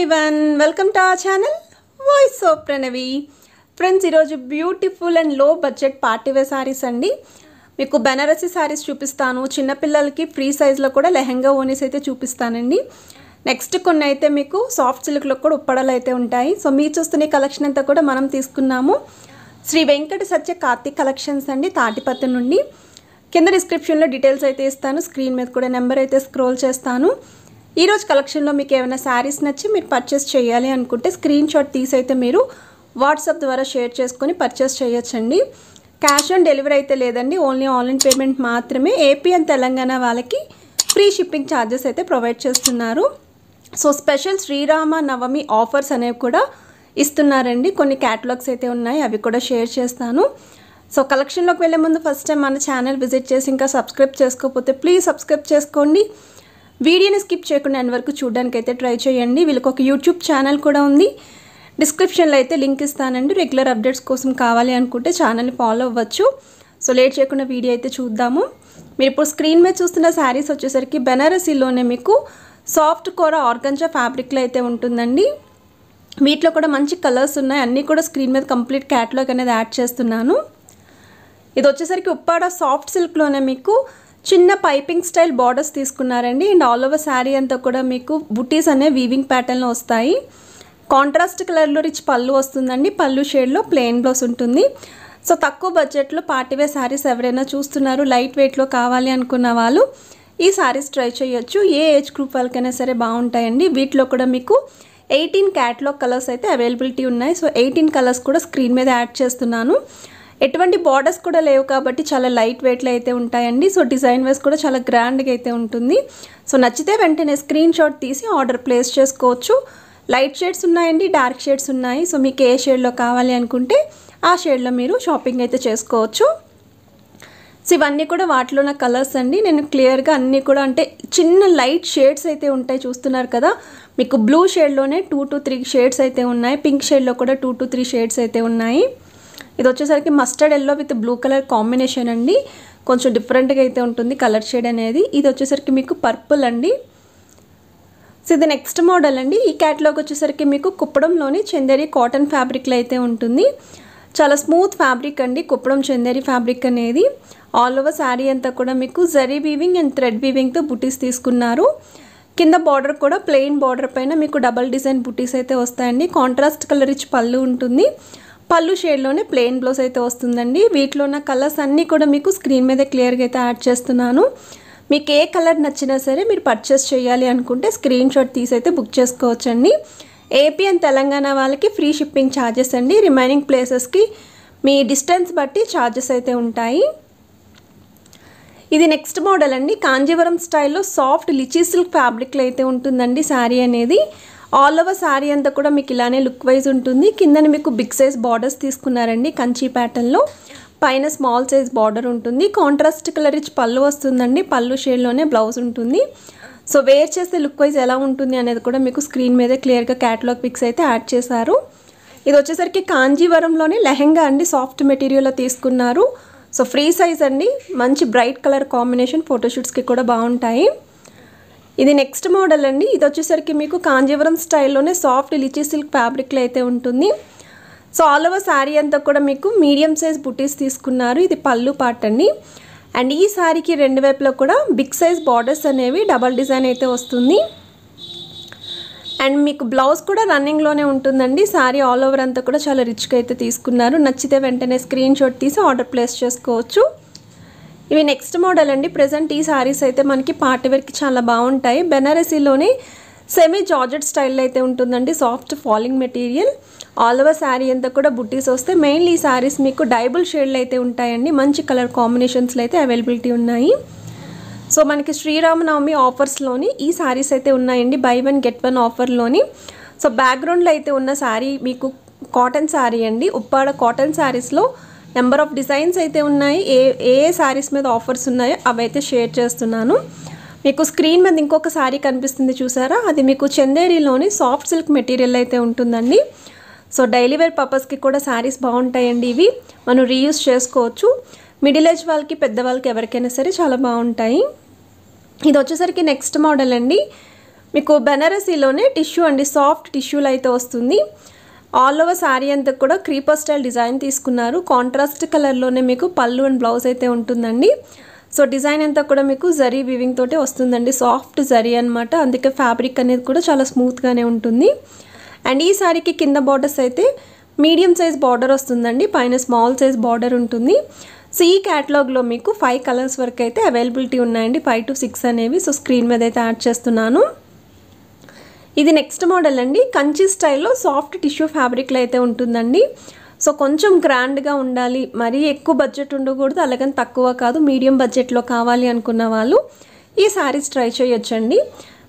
everyone welcome to a channel voice so Pranavi friends ఈరోజు beautiful and low budget party wear saris అండి మీకు బెనారసి శారీస్ చూపిస్తాను చిన్నపిల్లలకి ఫ్రీ సైజ్లో కూడా లెహెంగా ఓనీస్ అయితే చూపిస్తానండి నెక్స్ట్ కొన్ని అయితే మీకు సాఫ్ట్ సిల్క్లో కూడా ఉప్పడలు అయితే ఉంటాయి సో మీరు చూస్తున్న కలెక్షన్ అంతా కూడా మనం తీసుకున్నాము శ్రీ వెంకట సత్య కార్తీక్ కలెక్షన్స్ అండి తాటిపత్తి నుండి కింద డిస్క్రిప్షన్లో డీటెయిల్స్ అయితే ఇస్తాను స్క్రీన్ మీద కూడా నెంబర్ అయితే స్క్రోల్ చేస్తాను ఈరోజు కలెక్షన్లో మీకు ఏమైనా శారీస్ నచ్చి మీరు పర్చేస్ చేయాలి అనుకుంటే స్క్రీన్ షాట్ తీసైతే మీరు వాట్సాప్ ద్వారా షేర్ చేసుకొని పర్చేస్ చేయొచ్చండి క్యాష్ ఆన్ డెలివరీ అయితే లేదండి ఓన్లీ ఆన్లైన్ పేమెంట్ మాత్రమే ఏపీ అండ్ తెలంగాణ వాళ్ళకి ఫ్రీ షిప్పింగ్ ఛార్జెస్ అయితే ప్రొవైడ్ చేస్తున్నారు so special Srirama Navami offers అనేవి కూడా ఇస్తున్నారండి కొన్ని క్యాటలాగ్స్ అయితే ఉన్నాయి అవి కూడా షేర్ చేస్తాను సో కలెక్షన్లోకి వెళ్ళే ముందు ఫస్ట్ టైం మన ఛానల్ విజిట్ చేసి ఇంకా సబ్స్క్రైబ్ చేసుకోకపోతే ప్లీజ్ సబ్స్క్రైబ్ చేసుకోండి వీడియోని స్కిప్ చేయకుండా ఎండ్ వరకు చూడడానికైతే ట్రై చేయండి వీళ్ళకి ఒక యూట్యూబ్ ఛానల్ కూడా ఉంది డిస్క్రిప్షన్లో అయితే లింక్ ఇస్తానండి రెగ్యులర్ అప్డేట్స్ కోసం కావాలి అనుకుంటే ఛానల్ని ఫాలో అవ్వచ్చు సో లేట్ చేయకుండా వీడియో అయితే చూద్దాము మీరు ఇప్పుడు స్క్రీన్ మీద చూస్తున్న శారీస్ వచ్చేసరికి బెనారసీలోనే మీకు సాఫ్ట్ కూర ఆర్గంజా ఫ్యాబ్రిక్లో అయితే ఉంటుందండి వీటిలో కూడా మంచి కలర్స్ ఉన్నాయి అన్నీ కూడా స్క్రీన్ మీద కంప్లీట్ క్యాట్లాగ్ అనేది యాడ్ చేస్తున్నాను ఇది వచ్చేసరికి ఉప్పాడ సాఫ్ట్ సిల్క్లోనే మీకు చిన్న పైపింగ్ స్టైల్ బార్డర్స్ తీసుకున్నారండి అండ్ ఆల్ ఓవర్ శారీ అంతా కూడా మీకు బుటీస్ అనే వీవింగ్ ప్యాటర్న్లో వస్తాయి కాంట్రాస్ట్ కలర్లో రిచ్ పళ్ళు వస్తుందండి పళ్ళు షేడ్లో ప్లెయిన్ బ్లౌజ్ ఉంటుంది సో తక్కువ బడ్జెట్లో పార్టీవేర్ శారీస్ ఎవరైనా చూస్తున్నారు లైట్ వెయిట్లో కావాలి అనుకున్న వాళ్ళు ఈ శారీస్ ట్రై చేయొచ్చు ఏ ఏజ్ గ్రూప్ వాళ్ళకైనా సరే బాగుంటాయండి వీటిలో కూడా మీకు ఎయిటీన్ క్యాట్లాగ్ కలర్స్ అయితే అవైలబిలిటీ ఉన్నాయి సో ఎయిటీన్ కలర్స్ కూడా స్క్రీన్ మీద యాడ్ చేస్తున్నాను ఎటువంటి బార్డర్స్ కూడా లేవు కాబట్టి చాలా లైట్ వెయిట్లో అయితే ఉంటాయండి సో డిజైన్ వైస్ కూడా చాలా గ్రాండ్గా అయితే ఉంటుంది సో నచ్చితే వెంటనే స్క్రీన్ షాట్ తీసి ఆర్డర్ ప్లేస్ చేసుకోవచ్చు లైట్ షేడ్స్ ఉన్నాయండి డార్క్ షేడ్స్ ఉన్నాయి సో మీకు ఏ షేడ్లో కావాలి అనుకుంటే ఆ షేడ్లో మీరు షాపింగ్ అయితే చేసుకోవచ్చు సో ఇవన్నీ కూడా వాటిలో నా కలర్స్ అండి నేను క్లియర్గా అన్నీ కూడా అంటే చిన్న లైట్ షేడ్స్ అయితే ఉంటాయి చూస్తున్నారు కదా మీకు బ్లూ షేడ్లోనే టూ టు త్రీ షేడ్స్ అయితే ఉన్నాయి పింక్ షేడ్లో కూడా టూ టు త్రీ షేడ్స్ అయితే ఉన్నాయి ఇది వచ్చేసరికి mustard yellow with blue colour combination అండి కొంచెం డిఫరెంట్గా అయితే ఉంటుంది కలర్ షేడ్ అనేది ఇది వచ్చేసరికి మీకు పర్పుల్ అండి సో ఇది నెక్స్ట్ మోడల్ అండి ఈ క్యాట్లాగ్ వచ్చేసరికి మీకు కుప్పడంలోని చందేరి కాటన్ ఫ్యాబ్రిక్లో అయితే ఉంటుంది చాలా స్మూత్ ఫ్యాబ్రిక్ అండి కుప్పడం చందేరి ఫ్యాబ్రిక్ అనేది ఆల్ ఓవర్ శారీ అంతా కూడా మీకు జరీ వీవింగ్ అండ్ థ్రెడ్ వీవింగ్తో బుటీస్ తీసుకున్నారు కింద బార్డర్ కూడా ప్లెయిన్ బార్డర్ పైన మీకు డబల్ డిజైన్ బుటీస్ అయితే వస్తాయండి కాంట్రాస్ట్ కలర్ ఇచ్చి పళ్ళు ఉంటుంది పళ్ళు షేడ్లోనే ప్లెయిన్ బ్లౌజ్ అయితే వస్తుందండి వీటిలో ఉన్న కలర్స్ అన్నీ కూడా మీకు స్క్రీన్ మీద క్లియర్గా అయితే యాడ్ చేస్తున్నాను మీకు ఏ కలర్ నచ్చినా సరే మీరు పర్చేస్ చేయాలి అనుకుంటే స్క్రీన్ షాట్ తీసి అయితే బుక్ చేసుకోవచ్చండి ఏపీ అండ్ తెలంగాణ వాళ్ళకి ఫ్రీ షిప్పింగ్ ఛార్జెస్ అండి రిమైనింగ్ ప్లేసెస్కి మీ డిస్టెన్స్ బట్టి ఛార్జెస్ అయితే ఉంటాయి ఇది నెక్స్ట్ మోడల్ అండి కాంజీవరం స్టైల్లో సాఫ్ట్ లిచీ సిల్క్ ఫ్యాబ్రిక్లో అయితే ఉంటుందండి శారీ అనేది ఆల్ ఓవర్ శారీ అంతా కూడా మీకు ఇలానే లుక్ వైజ్ ఉంటుంది కిందన మీకు బిగ్ సైజ్ బార్డర్స్ తీసుకున్నారండి కంచి ప్యాటర్న్లో పైన స్మాల్ సైజ్ బార్డర్ ఉంటుంది కాంట్రాస్ట్ కలర్ ఇచ్చి పళ్ళు వస్తుందండి పళ్ళు షేడ్లోనే బ్లౌజ్ ఉంటుంది సో వేర్ చేస్తే లుక్ వైజ్ ఎలా ఉంటుంది అనేది కూడా మీకు స్క్రీన్ మీదే క్లియర్గా క్యాటలాగ్ పిక్స్ అయితే యాడ్ చేశారు ఇది వచ్చేసరికి కాంజీవరంలోనే లెహెంగా అండి సాఫ్ట్ మెటీరియల్లో తీసుకున్నారు సో ఫ్రీ సైజ్ అండి మంచి బ్రైట్ కలర్ కాంబినేషన్ ఫోటోషూట్స్కి కూడా బాగుంటాయి ఇది నెక్స్ట్ మోడల్ అండి ఇది వచ్చేసరికి మీకు కాంజీవరం స్టైల్లోనే సాఫ్ట్ లిచీ సిల్క్ ఫ్యాబ్రిక్లో అయితే ఉంటుంది సో ఆల్ ఓవర్ శారీ అంతా కూడా మీకు మీడియం సైజ్ బుటీస్ తీసుకున్నారు ఇది పళ్ళు పార్ట్ అండి అండ్ ఈ శారీకి రెండు వైపులో కూడా బిగ్ సైజ్ బార్డర్స్ అనేవి డబల్ డిజైన్ అయితే వస్తుంది అండ్ మీకు బ్లౌజ్ కూడా రన్నింగ్లోనే ఉంటుందండి శారీ ఆల్ ఓవర్ అంతా కూడా చాలా రిచ్గా అయితే తీసుకున్నారు నచ్చితే వెంటనే స్క్రీన్ షాట్ తీసి ఆర్డర్ ప్లేస్ చేసుకోవచ్చు ఇవి నెక్స్ట్ మోడల్ అండి ప్రజెంట్ ఈ శారీస్ అయితే మనకి పార్టీ వేర్కి చాలా బాగుంటాయి బెనారసీలోనే సెమీ జార్జెట్ స్టైల్లో అయితే ఉంటుందండి soft falling material all over sari అంతా కూడా బుట్టీస్ వస్తే మెయిన్లీ ఈ శారీస్ మీకు డైబుల్ షేడ్లు అయితే ఉంటాయండి మంచి కలర్ కాంబినేషన్స్లో అయితే అవైలబిలిటీ ఉన్నాయి సో మనకి శ్రీరామనవమి ఆఫర్స్లోని ఈ శారీస్ అయితే ఉన్నాయండి బై వన్ గెట్ వన్ ఆఫర్లోని సో బ్యాక్గ్రౌండ్లో అయితే ఉన్న శారీ మీకు కాటన్ శారీ అండి ఉప్పాడ కాటన్ శారీస్లో నెంబర్ ఆఫ్ డిజైన్స్ అయితే ఉన్నాయి ఏ ఏ శారీస్ మీద ఆఫర్స్ ఉన్నాయో అవైతే షేర్ చేస్తున్నాను మీకు స్క్రీన్ మీద ఇంకొక శారీ కనిపిస్తుంది చూసారా అది మీకు చందేరిలోని సాఫ్ట్ సిల్క్ మెటీరియల్ అయితే ఉంటుందండి సో డైలీ వేర్ పర్పస్కి కూడా శారీస్ బాగుంటాయండి ఇవి మనం రీయూస్ చేసుకోవచ్చు మిడిల్ ఏజ్ వాళ్ళకి పెద్దవాళ్ళకి ఎవరికైనా సరే చాలా బాగుంటాయి ఇది వచ్చేసరికి నెక్స్ట్ మోడల్ అండి మీకు బెనారసీలోనే టిష్యూ అండి సాఫ్ట్ టిష్యూలు అయితే వస్తుంది ఆల్ ఓవర్ శారీ అంతా కూడా క్రీపర్ స్టైల్ డిజైన్ తీసుకున్నారు కాంట్రాస్ట్ కలర్లోనే మీకు పళ్ళు అండ్ బ్లౌజ్ అయితే ఉంటుందండి సో డిజైన్ అంతా కూడా మీకు జరీ వివింగ్ తోటే వస్తుందండి సాఫ్ట్ జరీ అనమాట అందుకే ఫ్యాబ్రిక్ అనేది కూడా చాలా స్మూత్గానే ఉంటుంది అండ్ ఈ శారీకి కింద బార్డర్స్ అయితే మీడియం సైజ్ బార్డర్ వస్తుందండి పైన స్మాల్ సైజ్ బార్డర్ ఉంటుంది సో ఈ క్యాటలాగ్లో మీకు ఫైవ్ కలర్స్ వరకు అయితే అవైలబిలిటీ ఉన్నాయండి ఫైవ్ టు సిక్స్ అనేవి సో స్క్రీన్ మీద అయితే యాడ్ చేస్తున్నాను ఇది నెక్స్ట్ మోడల్ అండి కంచి స్టైల్లో సాఫ్ట్ టిష్యూ ఫ్యాబ్రిక్లో అయితే ఉంటుందండి సో కొంచెం గ్రాండ్గా ఉండాలి మరీ ఎక్కువ బడ్జెట్ ఉండకూడదు అలాగని తక్కువ కాదు మీడియం బడ్జెట్లో కావాలి అనుకున్న వాళ్ళు ఈ శారీస్ ట్రై చేయొచ్చండి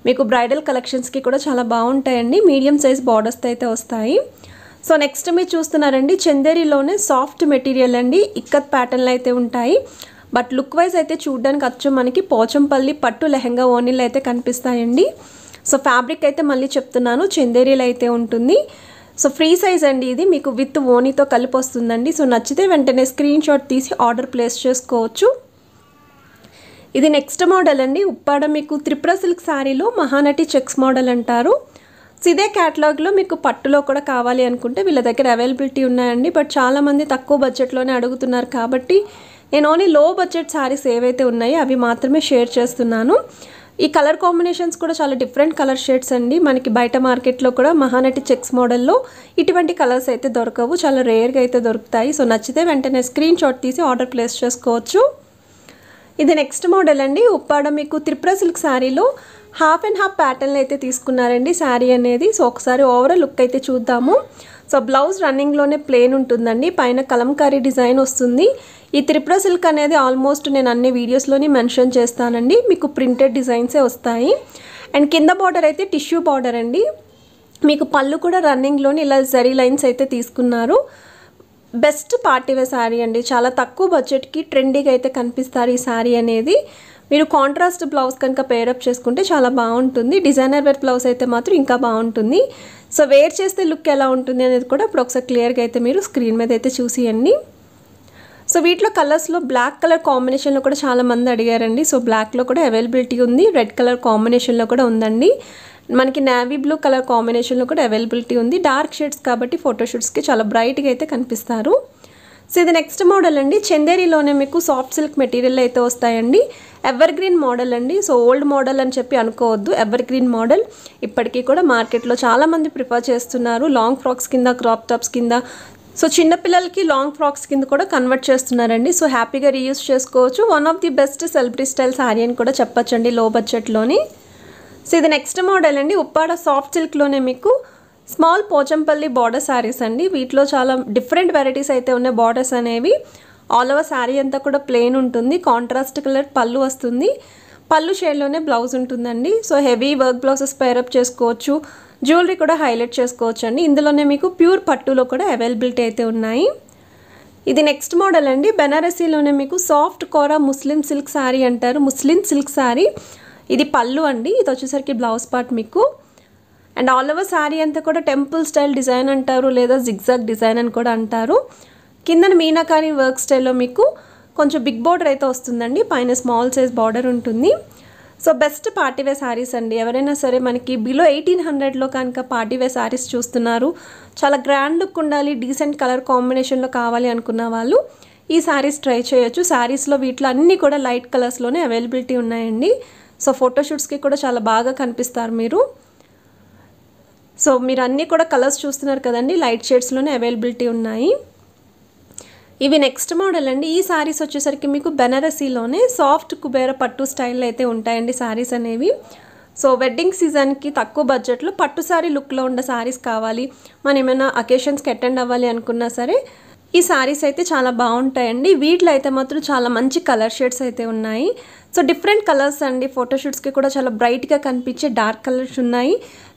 మీకు బ్రైడల్ కలెక్షన్స్కి కూడా చాలా బాగుంటాయండి మీడియం సైజ్ బార్డర్స్తో అయితే వస్తాయి సో నెక్స్ట్ మీరు చూస్తున్నారండి చందేరిలోనే సాఫ్ట్ మెటీరియల్ అండి ఇక్కత్ ప్యాటర్న్లు అయితే ఉంటాయి బట్ లుక్ వైజ్ అయితే చూడడానికి అచ్చు మనకి పోచంపల్లి పట్టు లెహంగా ఓనీలు అయితే కనిపిస్తాయండి సో ఫ్యాబ్రిక్ అయితే మళ్ళీ చెప్తున్నాను చందేరీలు అయితే ఉంటుంది సో ఫ్రీ సైజ్ అండి ఇది మీకు విత్ ఓనీతో కలిపి వస్తుందండి సో నచ్చితే వెంటనే స్క్రీన్ షాట్ తీసి ఆర్డర్ ప్లేస్ చేసుకోవచ్చు ఇది నెక్స్ట్ మోడల్ అండి ఉప్పాడ మీకు త్రిపుర సిల్క్ శారీలో మహానటి చెక్స్ మోడల్ అంటారు సో ఇదే క్యాటలాగ్లో మీకు పట్టులో కూడా కావాలి అనుకుంటే వీళ్ళ దగ్గర అవైలబిలిటీ ఉన్నాయండి బట్ చాలామంది తక్కువ బడ్జెట్లోనే అడుగుతున్నారు కాబట్టి నేను ఓన్లీ లో బడ్జెట్ శారీస్ ఏవైతే ఉన్నాయో అవి మాత్రమే షేర్ చేస్తున్నాను ఈ కలర్ కాంబినేషన్స్ కూడా చాలా డిఫరెంట్ కలర్ షేడ్స్ అండి మనకి బయట మార్కెట్లో కూడా మహానటి చెక్స్ మోడల్లో ఇటువంటి కలర్స్ అయితే దొరకవు చాలా రేర్గా అయితే దొరుకుతాయి సో నచ్చితే వెంటనే స్క్రీన్ షాట్ తీసి ఆర్డర్ ప్లేస్ చేసుకోవచ్చు ఇది నెక్స్ట్ మోడల్ అండి ఉప్పాడ మీకు త్రిపుర సిల్క్ శారీలో హాఫ్ అండ్ హాఫ్ ప్యాటర్న్ అయితే తీసుకున్నారండి శారీ అనేది సో ఒకసారి ఓవరాల్ లుక్ అయితే చూద్దాము సో బ్లౌజ్ రన్నింగ్లోనే ప్లేన్ ఉంటుందండి పైన కలంకారీ డిజైన్ వస్తుంది ఈ త్రిపుర సిల్క్ అనేది ఆల్మోస్ట్ నేను అన్ని వీడియోస్లోని మెన్షన్ చేస్తానండి మీకు ప్రింటెడ్ డిజైన్సే వస్తాయి అండ్ కింద బార్డర్ అయితే టిష్యూ బార్డర్ అండి మీకు పళ్ళు కూడా రన్నింగ్లోని ఇలా జరీ లైన్స్ అయితే తీసుకున్నారు బెస్ట్ పార్టీవే శారీ అండి చాలా తక్కువ బడ్జెట్కి ట్రెండీగా అయితే కనిపిస్తారు ఈ శారీ అనేది మీరు కాంట్రాస్ట్ బ్లౌజ్ కనుక పేరప్ చేసుకుంటే చాలా బాగుంటుంది డిజైనర్ వేర్ బ్లౌజ్ అయితే మాత్రం ఇంకా బాగుంటుంది సో వేర్ చేస్తే లుక్ ఎలా ఉంటుంది అనేది కూడా ఇప్పుడు ఒకసారి క్లియర్గా అయితే మీరు స్క్రీన్ మీద అయితే చూసియండి సో వీటిలో కలర్స్లో బ్లాక్ కలర్ కాంబినేషన్లో కూడా చాలామంది అడిగారండి సో బ్లాక్లో కూడా అవైలబిలిటీ ఉంది రెడ్ కలర్ కాంబినేషన్లో కూడా ఉందండి మనకి నావీ బ్లూ కలర్ కాంబినేషన్లో కూడా అవైలబిలిటీ ఉంది డార్క్ షేడ్స్ కాబట్టి ఫోటోషూట్స్కి చాలా బ్రైట్గా అయితే కనిపిస్తారు సో ఇది నెక్స్ట్ మోడల్ అండి చందేరిలోనే మీకు సాఫ్ట్ సిల్క్ మెటీరియల్ అయితే వస్తాయండి ఎవర్ గ్రీన్ మోడల్ అండి సో ఓల్డ్ మోడల్ అని చెప్పి అనుకోవద్దు ఎవర్ గ్రీన్ మోడల్ ఇప్పటికీ కూడా మార్కెట్లో చాలామంది ప్రిఫర్ చేస్తున్నారు లాంగ్ ఫ్రాక్స్ కింద క్రాప్ టాప్స్ కింద సో చిన్నపిల్లలకి లాంగ్ ఫ్రాక్స్ కింద కూడా కన్వర్ట్ చేస్తున్నారండి సో హ్యాపీగా రీయూస్ చేసుకోవచ్చు one of the best celebrity style sari అని కూడా చెప్పచ్చండి లో బడ్జెట్లోని సో ఇది నెక్స్ట్ మోడల్ అండి ఉప్పాడ సాఫ్ట్ సిల్క్లోనే మీకు స్మాల్ పోచంపల్లి బార్డర్ శారీస్ అండి వీటిలో చాలా డిఫరెంట్ వెరైటీస్ అయితే ఉన్నాయి బార్డర్స్ అనేవి ఆల్ ఓవర్ శారీ అంతా కూడా ప్లెయిన్ ఉంటుంది కాంట్రాస్ట్ కలర్ పళ్ళు వస్తుంది పళ్ళు షేడ్లోనే బ్లౌజ్ ఉంటుందండి so heavy work blouses pair up చేసుకోవచ్చు జ్యువెలరీ కూడా హైలైట్ చేసుకోవచ్చు అండి ఇందులోనే మీకు ప్యూర్ పట్టులో కూడా అవైలబిలిటీ అయితే ఉన్నాయి ఇది నెక్స్ట్ మోడల్ అండి బెనారసీలోనే మీకు soft Kora muslin silk sari అంటారు ముస్లిం సిల్క్ శారీ ఇది పళ్ళు అండి ఇది వచ్చేసరికి బ్లౌజ్ పార్ట్ మీకు అండ్ ఆల్ ఓవర్ శారీ అంతా కూడా టెంపుల్ స్టైల్ డిజైన్ అంటారు లేదా జిగ్జాగ్ డిజైన్ అని కూడా అంటారు కిందన మీనాకారి వర్క్ స్టైల్లో మీకు కొంచెం బిగ్ బార్డర్ అయితే వస్తుందండి పైన స్మాల్ సైజ్ బార్డర్ ఉంటుంది సో బెస్ట్ పార్టీవే శారీస్ అండి ఎవరైనా సరే మనకి బిలో ఎయిటీన్ హండ్రెడ్లో కనుక పార్టీవే శారీస్ చూస్తున్నారు చాలా గ్రాండ్ లుక్ ఉండాలి డీసెంట్ కలర్ కాంబినేషన్లో కావాలి అనుకున్న వాళ్ళు ఈ శారీస్ ట్రై చేయొచ్చు శారీస్లో వీటిలో అన్నీ కూడా లైట్ కలర్స్లోనే అవైలబిలిటీ ఉన్నాయండి సో ఫోటోషూట్స్కి కూడా చాలా బాగా కనిపిస్తారు మీరు సో మీరు అన్నీ కూడా కలర్స్ చూస్తున్నారు కదండి లైట్ షేడ్స్లోనే అవైలబిలిటీ ఉన్నాయి ఇవి నెక్స్ట్ మోడల్ అండి ఈ సారీస్ వచ్చేసరికి మీకు బెనారసీలోనే సాఫ్ట్ కుబేర పట్టు స్టైల్లో అయితే ఉంటాయండి సారీస్ అనేవి సో వెడ్డింగ్ సీజన్కి తక్కువ బడ్జెట్లో పట్టు సారీ లుక్లో ఉన్న సారీస్ కావాలి మనం ఏమైనా అకేషన్స్కి అటెండ్ అవ్వాలి అనుకున్నా సరే ఈ సారీస్ అయితే చాలా బాగుంటాయండి వీటిలో అయితే మాత్రం చాలా మంచి కలర్ షేడ్స్ అయితే ఉన్నాయి సో డిఫరెంట్ కలర్స్ అండి ఫోటోషూట్స్కి కూడా చాలా బ్రైట్గా కనిపించే డార్క్ కలర్స్ ఉన్నాయి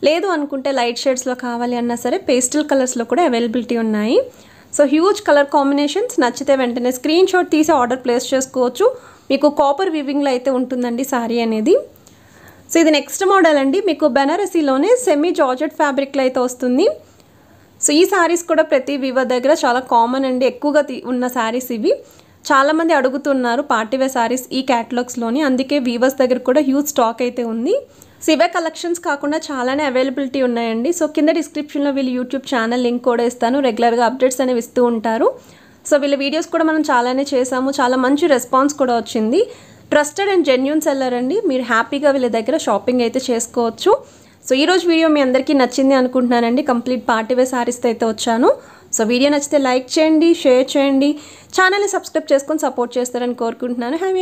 లేదు అనుకుంటే లైట్ షేడ్స్లో కావాలి అన్నా సరే పేస్టల్ కలర్స్లో కూడా అవైలబిలిటీ ఉన్నాయి సో హ్యూజ్ కలర్ కాంబినేషన్స్ నచ్చితే వెంటనే స్క్రీన్ షాట్ తీసి ఆర్డర్ ప్లేస్ చేసుకోవచ్చు మీకు కాపర్ వివింగ్లో అయితే ఉంటుందండి శారీ అనేది సో ఇది నెక్స్ట్ మోడల్ అండి మీకు బెనారసీలోనే సెమీ జార్జెట్ ఫ్యాబ్రిక్లో అయితే వస్తుంది సో ఈ శారీస్ కూడా ప్రతి వివో దగ్గర చాలా కామన్ అండి ఎక్కువగా ఉన్న శారీస్ ఇవి చాలామంది అడుగుతున్నారు పార్టీవేర్ శారీస్ ఈ క్యాటలాగ్స్లోని అందుకే వివోస్ దగ్గర కూడా హ్యూజ్ స్టాక్ అయితే ఉంది శివ కలెక్షన్స్ కాకుండా చాలానే అవైలబిలిటీ ఉన్నాయండి సో కింద డిస్క్రిప్షన్లో వీళ్ళు యూట్యూబ్ ఛానల్ లింక్ కూడా ఇస్తాను రెగ్యులర్గా అప్డేట్స్ అనేవి ఇస్తూ ఉంటారు సో వీళ్ళ వీడియోస్ కూడా మనం చాలానే చేసాము చాలా మంచి రెస్పాన్స్ కూడా వచ్చింది ట్రస్టెడ్ అండ్ జెన్యున్ సెల్లర్ అండి మీరు హ్యాపీగా వీళ్ళ దగ్గర షాపింగ్ అయితే చేసుకోవచ్చు సో ఈరోజు వీడియో మీ అందరికీ నచ్చింది అనుకుంటున్నానండి కంప్లీట్ పార్టీవే సారీస్తో అయితే వచ్చాను సో వీడియో నచ్చితే లైక్ చేయండి షేర్ చేయండి ఛానల్ని సబ్స్క్రైబ్ చేసుకొని సపోర్ట్ చేస్తారని కోరుకుంటున్నాను హ్యావ్